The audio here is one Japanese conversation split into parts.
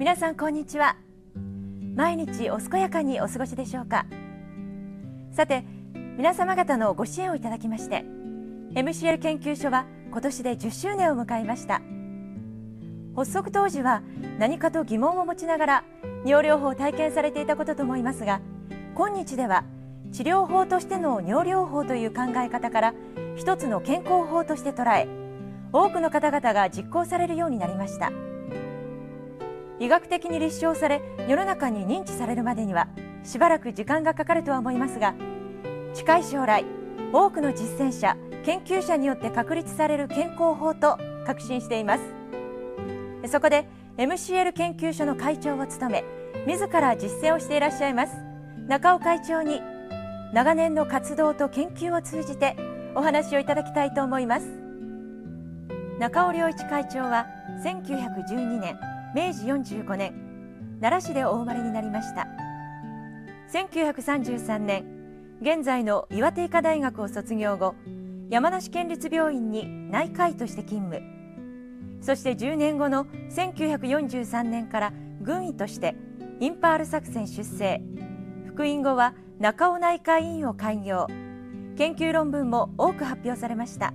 皆さんこんにちは毎日お健やかにお過ごしでしょうかさて皆様方のご支援をいただきまして MCL 研究所は今年で10周年を迎えました発足当時は何かと疑問を持ちながら尿療法を体験されていたことと思いますが今日では治療法としての尿療法という考え方から一つの健康法として捉え多くの方々が実行されるようになりました。医学的に立証され世の中に認知されるまでにはしばらく時間がかかるとは思いますが近い将来多くの実践者研究者によって確立される健康法と確信していますそこで MCL 研究所の会長を務め自ら実践をしていらっしゃいます中尾会長に長年の活動と研究を通じてお話をいただきたいと思います中尾良一会長は1912年明治45年奈良市でお生まれになりました1933年現在の岩手医科大学を卒業後山梨県立病院に内科医として勤務そして10年後の1943年から軍医としてインパール作戦出征復員後は中尾内科医院を開業研究論文も多く発表されました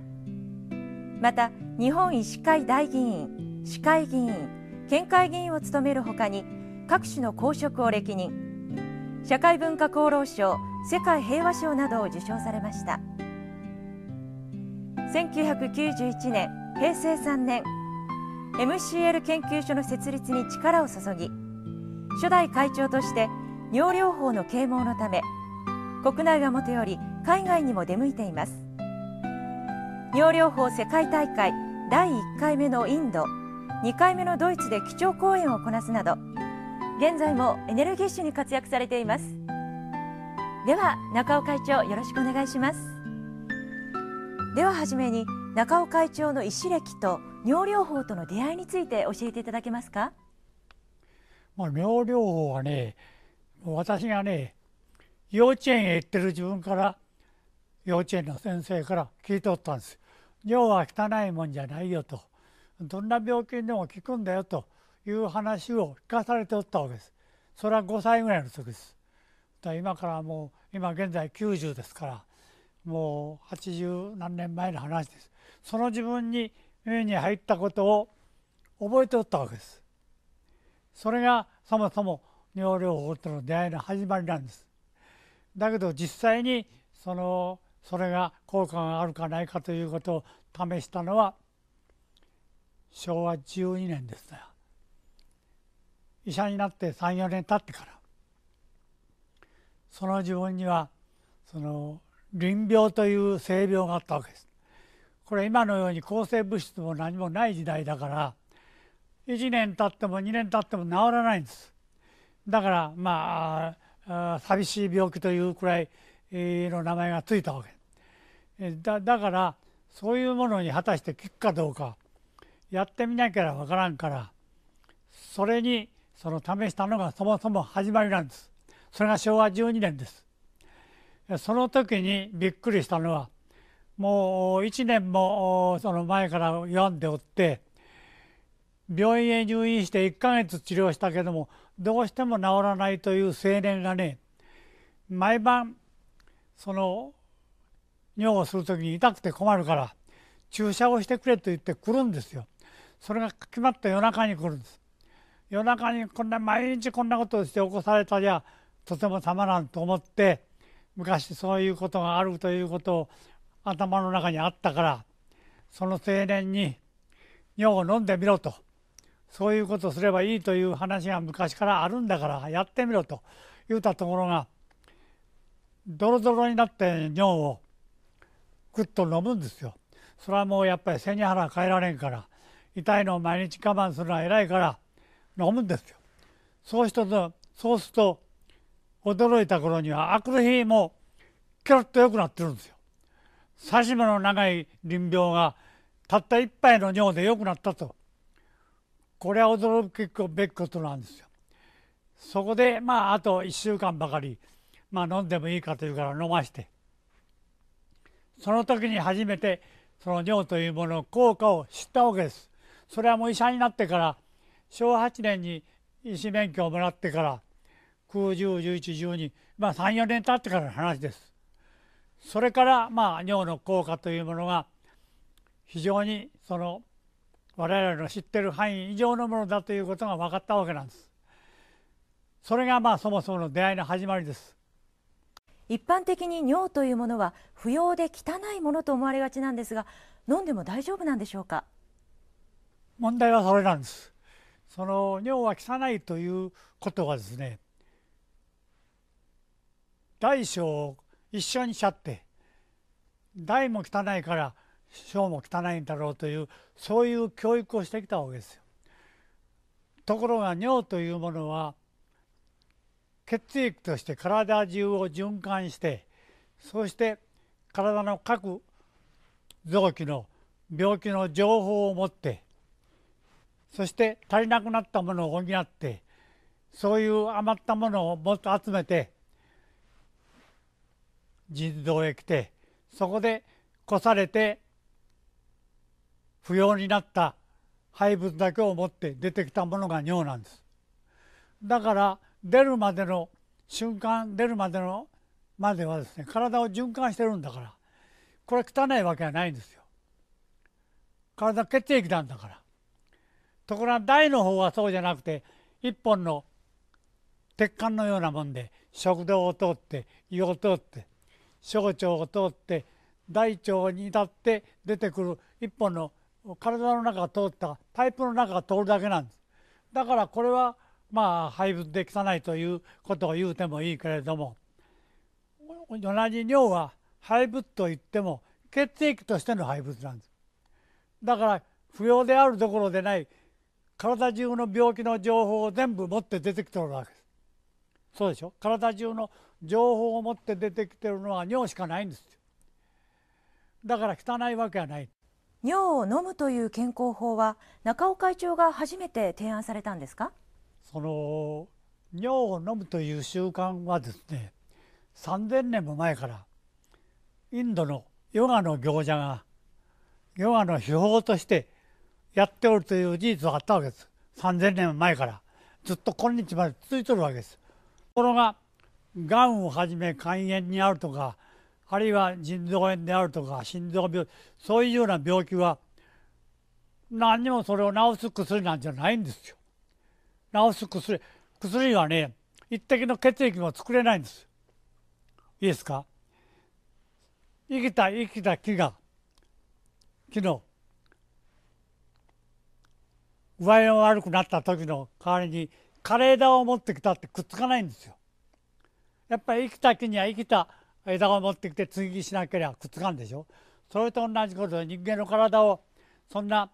また日本医師会大議員市会議員県会議員を務めるほかに各種の公職を歴任社会文化功労賞世界平和賞などを受賞されました1991年平成3年 MCL 研究所の設立に力を注ぎ初代会長として尿療法の啓蒙のため国内はもとより海外にも出向いています尿療法世界大会第1回目のインド2回目のドイツで基調講演をこなすなど現在もエネルギッシュに活躍されていますでは中尾会長よろしくお願いしますでは初めに中尾会長の医師歴と尿療法との出会いについて教えていただけますかまあ尿療法はね私がね幼稚園へ行ってる自分から幼稚園の先生から聞いとったんです尿は汚いもんじゃないよとどんな病気でも効くんだよという話を聞かされておったわけです。それは5歳ぐらいの時です。だから今からもう今現在90ですからもう80何年前の話です。その自分に目に入ったことを覚えておったわけです。それがそもそも尿療法との出会いの始まりなんです。だけど実際にそのそれが効果があるかないかということを試したのは昭和12年ですね医者になって34年経ってからその自分にはその臨病という性病があったわけです。これ今のように抗生物質も何もない時代だから1年経っても2年経っても治らないんです。だからまあ寂しい病気というくらいの名前がついたわけだだからそういうものに果たして効くかどうかやってみなければわからんからそれにその試したのがそもそも始まりなんですそれが昭和12年ですその時にびっくりしたのはもう1年もその前から読んでおって病院へ入院して1ヶ月治療したけどもどうしても治らないという青年がね毎晩その尿をする時に痛くて困るから注射をしてくれと言って来るんですよ。それが決まって夜中に来るんです夜中にこんな毎日こんなことをして起こされたりゃとてもたまらんと思って昔そういうことがあるということを頭の中にあったからその青年に尿を飲んでみろとそういうことをすればいいという話が昔からあるんだからやってみろと言うたところがドロドロになって尿をぐっと飲むんですよ。それはもうやっぱり背に腹変えられんから痛いのを毎日我慢するのは偉いから飲むんですよ。そうしたとそうすると驚いた頃にはあくる日もキロッと良くなってるんですよ。刺身の長い臨病がたった一杯の尿で良くなったとこれは驚くべきことなんですよ。そこでまああと1週間ばかり、まあ、飲んでもいいかというから飲ましてその時に初めてその尿というものの効果を知ったわけです。それはもう医者になってから昭和8年に医師免許をもらってから9十1 1 1 2まあ34年経ってからの話です。それからまあ尿の効果というものが非常にその我々の知ってる範囲以上のものだということが分かったわけなんです。それがまあそもそもの出会いの始まりです。一般的に尿というものは不要で汚いものと思われがちなんですが飲んでも大丈夫なんでしょうか問題はそれなんです。その尿は汚いということはですね大小一緒にしちゃって大も汚いから小も汚いんだろうというそういう教育をしてきたわけですよ。ところが尿というものは血液として体中を循環してそして体の各臓器の病気の情報を持ってそして足りなくなったものを補ってそういう余ったものをもっと集めて人道へ来てそこで越されて不要になった廃物だけを持って出てきたものが尿なんです。だから出るまでの瞬間出るまでのまではですね体を循環してるんだからこれ汚いわけはないんですよ。体血液なんだからところが台の方はそうじゃなくて一本の鉄管のようなもんで食道を通って胃を通って小腸を通って大腸に至って出てくる一本の体の中が通ったパイプの中が通るだけなんです。だからこれはまあ配分で汚いということを言うてもいいけれども同じ尿は廃物といっても血液としての廃物なんです。だから不要であるところでない体中の病気の情報を全部持って出てきてるわけですそうでしょ体中の情報を持って出てきてるのは尿しかないんですだから汚いわけはない尿を飲むという健康法は中尾会長が初めて提案されたんですかその尿を飲むという習慣はですね3000年も前からインドのヨガの行者がヨガの秘宝としてやっておるという事実があったわけです3000年前からずっと今日まで続いてるわけですところががんをはじめ肝炎にあるとかあるいは腎臓炎であるとか心臓病そういうような病気は何にもそれを治す薬なんじゃないんですよ治す薬薬はね一滴の血液も作れないんですいいですか生きた生きた木が木の具合の悪くなった時の代わりに枯れ枝を持ってきたってくっつかないんですよ。やっぱり生きた木には生きた枝を持ってきて接ぎしなければくっつかんでしょ。それと同じことで人間の体をそんな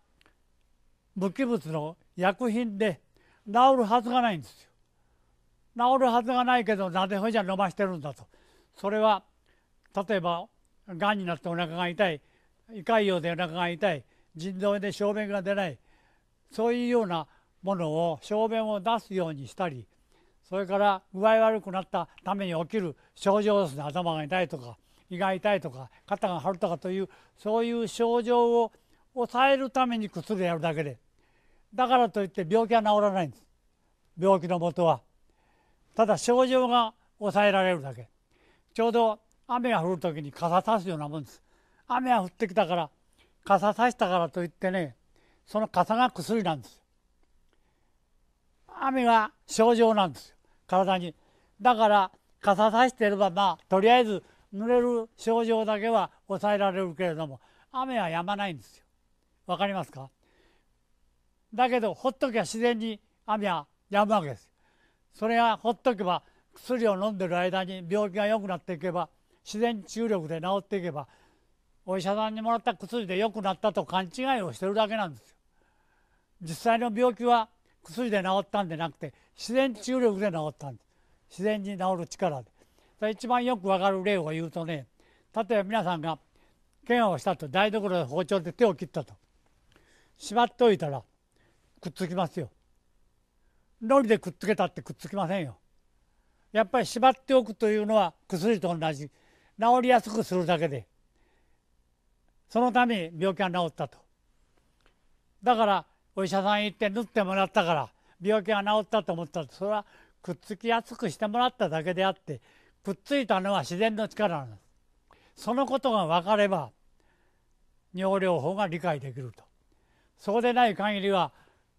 無機物の薬品で治るはずがないんですよ。治るはずがないけどなぜほいじゃ伸ばしてるんだと。それは例えばがんになってお腹が痛い胃潰瘍でお腹が痛い腎臓で小便が出ないそういうようなものを証便を出すようにしたりそれから具合悪くなったために起きる症状ですね頭が痛いとか胃が痛いとか肩が張るとかというそういう症状を抑えるために薬をやるだけでだからといって病気は治らないんです病気のもとはただ症状が抑えられるだけちょうど雨が降る時に傘さすようなもんです雨が降ってきたから傘さしたからといってねその傘が薬なんですよ雨が症状なんですよ体にだから傘さしてればまあとりあえず濡れる症状だけは抑えられるけれども雨は止まないんですよわかりますかだけどほっときゃ自然に雨は止むわけですそれがほっとけば薬を飲んでる間に病気が良くなっていけば自然治癒力で治っていけばお医者さんにもらった薬で良くなったと勘違いをしてるだけなんです実際の病気は薬で治ったんじゃなくて自然治癒力で治ったんです自然に治る力で一番よくわかる例を言うとね例えば皆さんが査をしたと台所で包丁で手を切ったと縛っておいたらくっつきますよのりでくっつけたってくっつきませんよやっぱり縛っておくというのは薬と同じ治りやすくするだけでそのために病気が治ったとだからお医者さん行って縫ってもらったから病気が治ったと思ったらそれはくっつきやすくしてもらっただけであってくっついたのは自然の力なんですそのことが分かれば尿療法が理解できるとそうでない限りは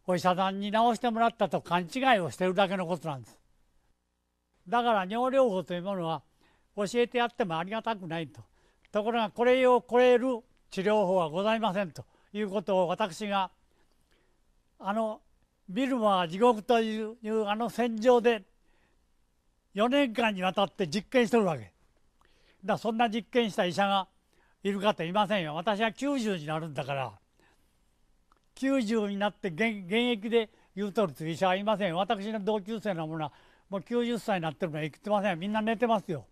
お医者さんに治してもらったと勘違いをしてるだけのことなんですだから尿療法というものは教えてやってもありがたくないとところがこれを超える治療法はございませんということを私があのビルマは地獄といういうあの戦場で4年間にわたって実験してるわけだそんな実験した医者がいる方いませんよ私は90になるんだから90になって現役で言うとるという医者はいません私の同級生のものはもう90歳になってるのは生きてませんみんな寝てますよ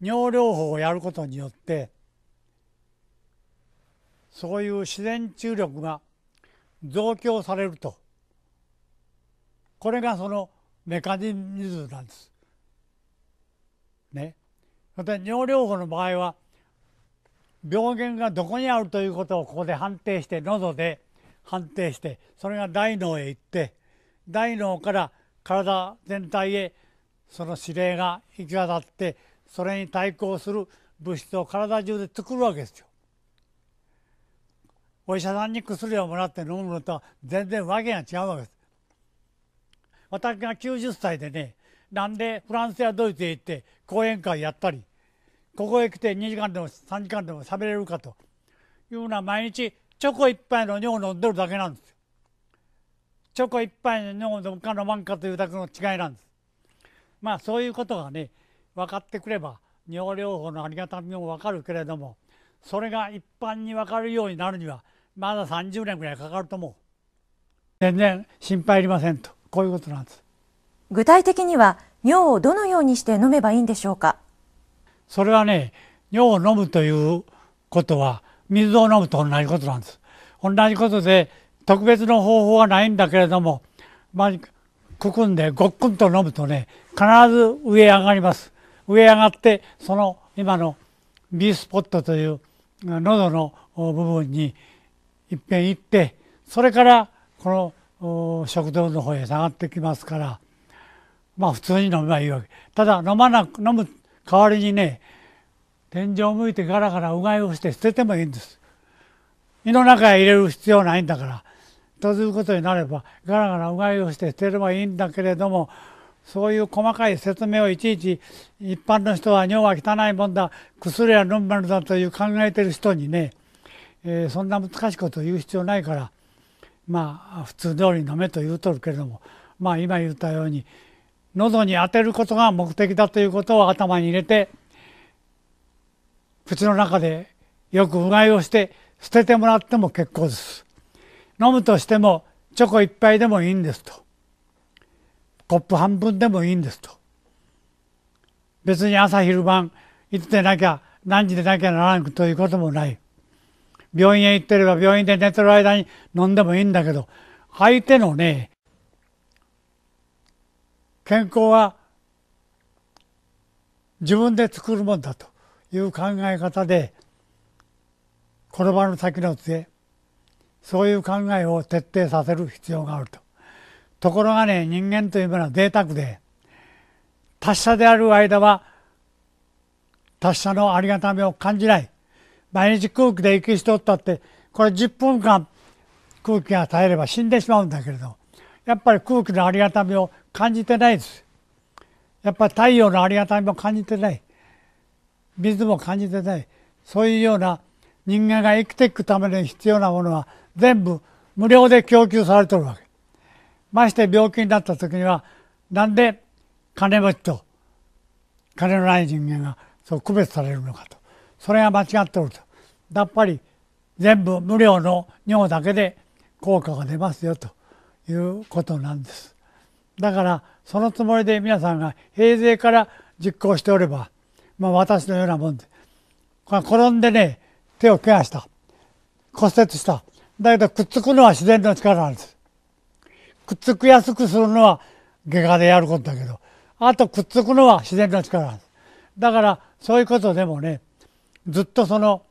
尿療法をやることによってそういう自然治癒力が増強されるとこれがそのメカニズムなんです。ね。また尿療法の場合は病原がどこにあるということをここで判定して喉で判定してそれが大脳へ行って大脳から体全体へその指令が行き渡ってそれに対抗する物質を体中で作るわけですよ。お医者さんに薬をもらって飲むのと全然訳が違うわけです。私が90歳でねなんでフランスやドイツへ行って講演会やったりここへ来て2時間でも3時間でも喋れるかというのは毎日チョコ一杯の尿を飲んでるだけなんですよ。チョコ一杯の尿を飲むか飲まんかというだけの違いなんです。まあそういうことがね分かってくれば尿療法のありがたみも分かるけれどもそれが一般に分かるようになるにはまだ30年ぐらいかかると思う全然心配ありませんとこういうことなんです具体的には尿をどのようにして飲めばいいんでしょうかそれはね尿を飲むということは水を飲むと同じことなんです同じことで特別の方法はないんだけれどもまあくくんでごっくんと飲むとね必ず上へ上がります上へ上がってその今の B スポットという喉の部分にいっぺん行ってそれからこの食堂の方へ下がってきますからまあ普通に飲めばいいわけただ飲まなく飲む代わりにね天井を向いてガラガラうがいをして捨ててもいいんです胃の中へ入れる必要ないんだからということになればガラガラうがいをして捨てればいいんだけれどもそういう細かい説明をいちいち一般の人は尿は汚いもんだ薬は飲むものだという考えてる人にねえー、そんな難しいこと言う必要ないからまあ普通通り飲めと言うとるけれどもまあ今言ったように喉に当てることが目的だということを頭に入れて口の中でよくうがいをして捨ててもらっても結構です。飲むとしてもチョコ一杯でもいいんですと。コップ半分でもいいんですと。別に朝昼晩いつでなきゃ何時でなきゃならなくということもない。病院へ行ってれば病院で寝てる間に飲んでもいいんだけど、相手のね、健康は自分で作るもんだという考え方で、転ばぬ先の杖、そういう考えを徹底させる必要があると。ところがね、人間というものは贅沢で、達者である間は、達者のありがたみを感じない。毎日空気で息しとったってこれ10分間空気が耐えれば死んでしまうんだけれどやっぱり空気のありがたみを感じてないですやっぱり太陽のありがたみも感じてない水も感じてないそういうような人間が生きていくために必要なものは全部無料で供給されてるわけまして病気になった時にはなんで金持ちと金のない人間がそう区別されるのかとそれが間違っておるとやっぱり全部無料の尿だけで効果が出ますよということなんですだからそのつもりで皆さんが平成から実行しておればまあ私のようなもんで転んでね手を怪我した骨折しただけどくっつくのは自然の力なんですくっつくやすくするのは外科でやることだけどあとくっつくのは自然の力なんですだからそういうことでもねずっとその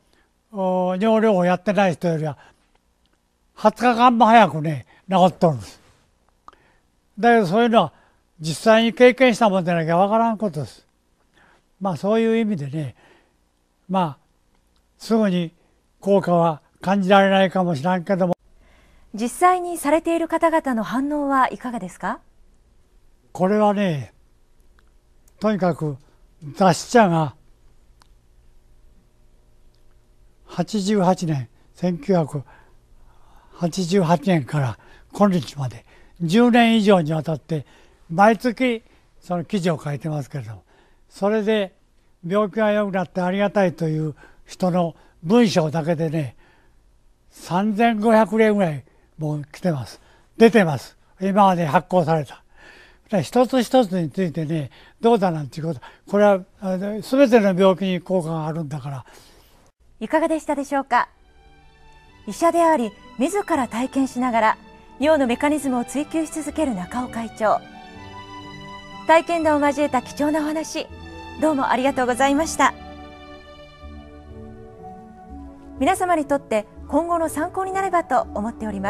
尿療法やってない人よりは20日間も早くね治っとるんです。だけどそういうのは実際に経験したもんじゃなきゃわからんことです。まあそういう意味でねまあすぐに効果は感じられないかもしれんけども実際にされている方々の反応はいかがですかこれはねとにかく雑誌社が88年1988年から今日まで10年以上にわたって毎月その記事を書いてますけれどもそれで病気が良くなってありがたいという人の文章だけでね3500例ぐらいもう来てます出てます今まで発行された一つ一つについてねどうだなんていうことこれは全ての病気に効果があるんだからいかがでしたでしょうか医者であり自ら体験しながら尿のメカニズムを追求し続ける中尾会長体験談を交えた貴重なお話どうもありがとうございました皆様にとって今後の参考になればと思っております